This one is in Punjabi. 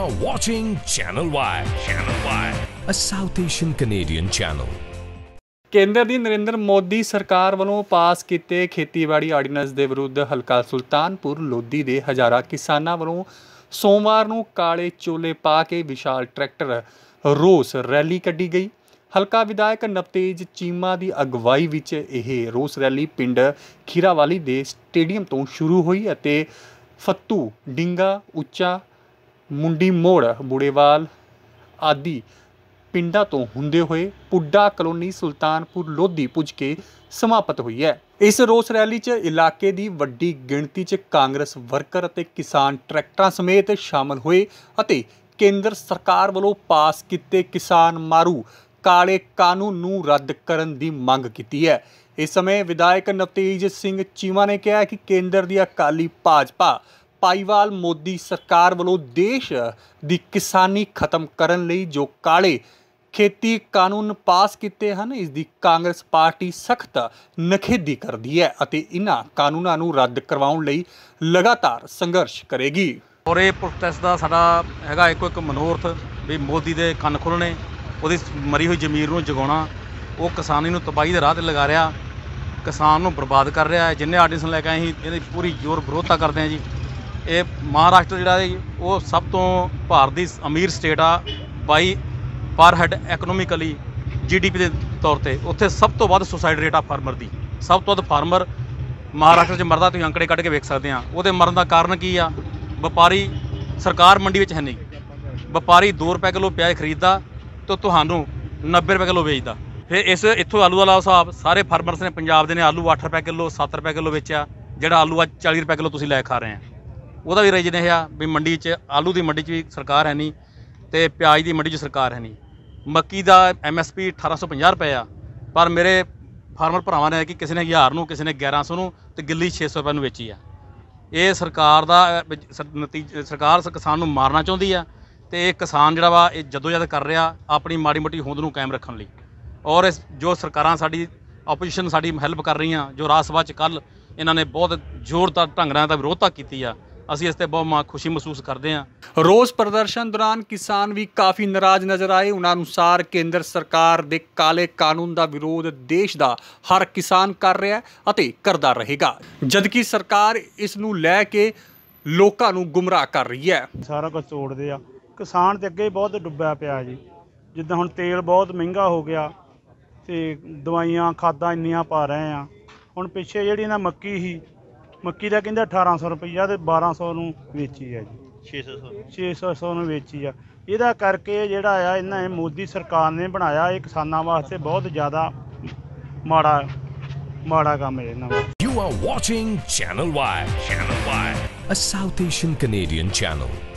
are watching Channel Y. Channel Y, a South Asian Canadian channel. ਕੇਂਦਰ ਦੀ ਨਰਿੰਦਰ ਮੋਦੀ ਸਰਕਾਰ ਵੱਲੋਂ ਪਾਸ ਕੀਤੇ ਖੇਤੀਬਾੜੀ ਆਰਡੀਨੈਂਸ ਦੇ ਵਿਰੁੱਧ ਹਲਕਾ ਸੁਲਤਾਨਪੁਰ ਲੋਧੀ ਦੇ ਹਜ਼ਾਰਾਂ ਕਿਸਾਨਾਂ ਵੱਲੋਂ ਸੋਮਵਾਰ ਨੂੰ ਕਾਲੇ ਚੋਲੇ ਪਾ ਕੇ ਵਿਸ਼ਾਲ ਟਰੈਕਟਰ ਰੋਸ ਰੈਲੀ ਕੱਢੀ ਗਈ ਹਲਕਾ ਵਿਧਾਇਕ ਨਵਤੇਜ ਚੀਮਾ ਦੀ ਅਗਵਾਈ ਵਿੱਚ ਇਹ ਰੋਸ ਰੈਲੀ ਪਿੰਡ ਖੀਰਾਵਾਲੀ ਦੇ ਸਟੇਡੀਅਮ ਤੋਂ ਸ਼ੁਰੂ ਹੋਈ ਅਤੇ ਫੱਤੂ ਡਿੰਗਾ ਉੱਚਾ ਮੁੰਡੀ ਮੋੜ ਬੁੜੇਵਾਲ ਆਦਿ ਪਿੰਡਾਂ ਤੋਂ ਹੁੰਦੇ ਹੋਏ ਪੁੱਡਾ ਕਲੋਨੀ ਸੁਲਤਾਨਪੁਰ ਲੋਧੀ ਪੁੱਜ ਕੇ ਸਮਾਪਤ ਹੋਈ ਹੈ ਇਸ ਰੋਸ ਰੈਲੀ 'ਚ ਇਲਾਕੇ ਦੀ ਵੱਡੀ ਗਿਣਤੀ 'ਚ ਕਾਂਗਰਸ ਵਰਕਰ ਅਤੇ ਕਿਸਾਨ ਟਰੈਕਟਰਾਂ ਸਮੇਤ ਸ਼ਾਮਲ ਹੋਏ ਅਤੇ ਕੇਂਦਰ ਸਰਕਾਰ ਵੱਲੋਂ ਪਾਸ ਕੀਤੇ ਕਿਸਾਨ ਮਾਰੂ ਕਾਲੇ ਕਾਨੂੰਨ ਨੂੰ ਰੱਦ ਕਰਨ ਦੀ ਮੰਗ ਕੀਤੀ ਹੈ ਇਸ ਸਮੇਂ ਵਿਧਾਇਕ ਨਤੀਜ ਸਿੰਘ ਚੀਮਾ ਨੇ ਕਿਹਾ ਕਿ ਕੇਂਦਰ ਦੀ ਅਕਾਲੀ ਭਾਜਪਾ ਪਾਈਵਾਲ ਮੋਦੀ ਸਰਕਾਰ ਵੱਲੋਂ ਦੇਸ਼ ਦੀ ਕਿਸਾਨੀ ਖਤਮ ਕਰਨ ਲਈ ਜੋ ਕਾਲੇ ਖੇਤੀ ਕਾਨੂੰਨ ਪਾਸ ਕੀਤੇ ਹਨ ਇਸ ਦੀ ਕਾਂਗਰਸ ਪਾਰਟੀ ਸਖਤ ਨਖੇਦੀ ਕਰਦੀ ਹੈ ਅਤੇ ਇਹਨਾਂ ਕਾਨੂੰਨਾਂ ਨੂੰ ਰੱਦ ਕਰਵਾਉਣ ਲਈ ਲਗਾਤਾਰ ਸੰਘਰਸ਼ ਕਰੇਗੀ ਔਰ ਇਹ ਪ੍ਰੋਟੈਸਟ ਦਾ ਸਾਡਾ ਹੈਗਾ ਇੱਕੋ ਇੱਕ ਮਨੋਰਥ ਵੀ ਮੋਦੀ ਦੇ ਕੰਨ ਖੁੱਲਣੇ ਉਹਦੀ ਮਰੀ ਹੋਈ ਜ਼ਮੀਰ ਨੂੰ ਜਗਾਉਣਾ ਉਹ ਕਿਸਾਨੀ ਨੂੰ ਤਬਾਹੀ ਦੇ ਰਾਹ ਤੇ ਲਗਾ ਰਿਹਾ ਕਿਸਾਨ ਨੂੰ ਬਰਬਾਦ ਕਰ ਰਿਹਾ ਹੈ ਜਿੰਨੇ ਆਰਡੀਨਸ ਲੈ ਕੇ ਆਏ ਸੀ ਇਹਦੀ ਪੂਰੀ ਜ਼ੋਰ ਵਿਰੋਧਤਾ ਕਰਦੇ ਆ ਜੀ ਇਹ ਮਹਾਰਾਸ਼ਟਰ ਜਿਹੜਾ ਹੈ ਉਹ ਸਭ ਤੋਂ ਭਾਰਤ ਦੀ ਅਮੀਰ ਸਟੇਟ ਆ ਬਾਈ ਪਰ ਹੈਡ ਇਕਨੋਮਿਕਲੀ ਜੀਡੀਪੀ ਦੇ ਤੌਰ ਤੇ ਉੱਥੇ ਸਭ ਤੋਂ ਵੱਧ ਸੁਸਾਈਡ ਰੇਟ ਆ ਫਾਰਮਰ ਦੀ ਸਭ ਤੋਂ ਵੱਧ ਫਾਰਮਰ ਮਹਾਰਾਸ਼ਟਰ 'ਚ ਮਰਦਾ ਤੁਸੀਂ ਅੰਕੜੇ ਕੱਢ ਕੇ ਵੇਖ ਸਕਦੇ ਆ ਉਹਦੇ ਮਰਨ ਦਾ ਕਾਰਨ ਕੀ ਆ ਵਪਾਰੀ ਸਰਕਾਰ ਮੰਡੀ ਵਿੱਚ ਹੈ ਨਹੀਂ ਵਪਾਰੀ 2 ਰੁਪਏ ਕਿਲੋ ਪਿਆਜ਼ ਖਰੀਦਦਾ ਤੇ ਤੁਹਾਨੂੰ 90 ਰੁਪਏ ਕਿਲੋ ਵੇਚਦਾ ਫਿਰ ਇਸ ਇੱਥੋਂ ਆਲੂ ਵਾਲਾ ਸਾਹਿਬ ਸਾਰੇ ਫਾਰਮਰਸ ਨੇ ਪੰਜਾਬ ਦੇ ਨੇ ਆਲੂ 8 ਰੁਪਏ ਕਿਲੋ 7 ਰੁਪਏ ਕਿਲੋ ਵੇਚਿਆ ਜਿਹੜਾ ਆਲੂ ਅੱਜ 40 ਰੁਪਏ ਕਿਲੋ ਤੁਸੀਂ ਲੈ ਖਾ ਰਹੇ ਆ ਉਹਦਾ ਵੀ ਰੀਜ਼ਨ ਇਹ ਆ ਵੀ ਮੰਡੀ 'ਚ ਆਲੂ ਦੀ ਮੰਡੀ 'ਚ ਵੀ ਸਰਕਾਰ ਹੈ ਨਹੀਂ ਤੇ ਪਿਆਜ਼ ਦੀ ਮੰਡੀ 'ਚ ਸਰਕਾਰ ਹੈ ਨਹੀਂ ਮੱਕੀ ਦਾ ਐਮਐਸਪੀ 1850 ਰੁਪਏ ਆ ਪਰ ਮੇਰੇ ਫਾਰਮਰ ਭਰਾਵਾਂ ਨੇ ਕਿ ਕਿਸੇ ਨੇ 1000 ਨੂੰ ਕਿਸੇ ਨੇ 1100 ਨੂੰ ਤੇ ਗਿੱਲੀ 600 ਰੁਪਏ ਨੂੰ ਵੇਚੀ ਆ ਇਹ ਸਰਕਾਰ ਦਾ ਨਤੀਜਾ ਸਰਕਾਰ ਕਿਸਾਨ ਨੂੰ ਮਾਰਨਾ ਚਾਹੁੰਦੀ ਆ ਤੇ ਇਹ ਕਿਸਾਨ ਜਿਹੜਾ ਵਾ ਇਹ ਜਦੋਂ ਜਦ ਕਰ ਰਿਹਾ ਆਪਣੀ ਮਾੜੀ ਮੋਟੀ ਹੋਂਦ ਨੂੰ ਕਾਇਮ ਰੱਖਣ ਲਈ ਔਰ ਇਸ ਜੋ ਸਰਕਾਰਾਂ ਸਾਡੀ ਆਪੋਜੀਸ਼ਨ ਸਾਡੀ ਹੈਲਪ ਕਰ ਰਹੀਆਂ ਜੋ ਰਾਜ ਸਭਾ ਚ ਕੱਲ ਇਹਨਾਂ ਨੇ ਬਹੁਤ ਜ਼ੋਰਦਾਰ ਢੰਗ ਨਾਲ ਦਾ ਵਿਰੋਧਤਾ ਕੀਤੀ ਆ ਅਸੀਂ ਇਸ ਤੇ ਬਹੁਤ ਮਾ ਖੁਸ਼ੀ ਮਹਿਸੂਸ ਕਰਦੇ ਹਾਂ ਰੋਸ ਪ੍ਰਦਰਸ਼ਨ ਦੌਰਾਨ ਕਿਸਾਨ ਵੀ ਕਾਫੀ ਨਾਰਾਜ਼ ਨਜ਼ਰ ਆਏ ਉਹਨਾਂ ਅਨੁਸਾਰ ਕੇਂਦਰ ਸਰਕਾਰ ਦੇ ਕਾਲੇ ਕਾਨੂੰਨ ਦਾ ਵਿਰੋਧ ਦੇਸ਼ ਦਾ ਹਰ ਕਿਸਾਨ ਕਰ ਰਿਹਾ ਹੈ ਅਤੇ ਕਰਦਾ ਰਹੇਗਾ ਕਿ ਸਰਕਾਰ ਇਸ ਨੂੰ ਲੈ ਕੇ ਲੋਕਾਂ ਨੂੰ ਗੁੰਮਰਾਹ ਕਰ ਰਹੀ ਹੈ ਸਾਰਾ ਕੁਝ ਤੋੜਦੇ ਆ ਕਿਸਾਨ ਤੇ ਅੱਗੇ ਬਹੁਤ ਡੁੱਬਿਆ ਪਿਆ ਜੀ ਜਿੱਦਾਂ ਹੁਣ ਤੇਲ ਬਹੁਤ ਮਹਿੰਗਾ ਹੋ ਗਿਆ ਤੇ ਦਵਾਈਆਂ ਖਾਦਾਂ ਇੰਨੀਆਂ ਪਾ ਰਹੇ ਆ ਹੁਣ ਪਿੱਛੇ ਜਿਹੜੀ ਨਾ ਮੱਕੀ ਸੀ ਮੱਕੀ ਦਾ ਕਹਿੰਦਾ 1800 ਰੁਪਈਆ ਤੇ 1200 ਨੂੰ ਵੇਚੀ ਆ ਜੀ 600 600 ਨੂੰ ਵੇਚੀ ਆ ਇਹਦਾ ਕਰਕੇ ਜਿਹੜਾ ਆ ਇਹਨਾਂ ਇਹ ਮੋਦੀ ਸਰਕਾਰ ਨੇ ਬਣਾਇਆ ਇਹ ਕਿਸਾਨਾਂ ਵਾਸਤੇ ਬਹੁਤ ਜ਼ਿਆਦਾ ਮਾੜਾ ਮਾੜਾ ਕੰਮ ਹੈ ਇਹਨਾਂ ਦਾ you are watching channel Y channel Y a South Asian Canadian channel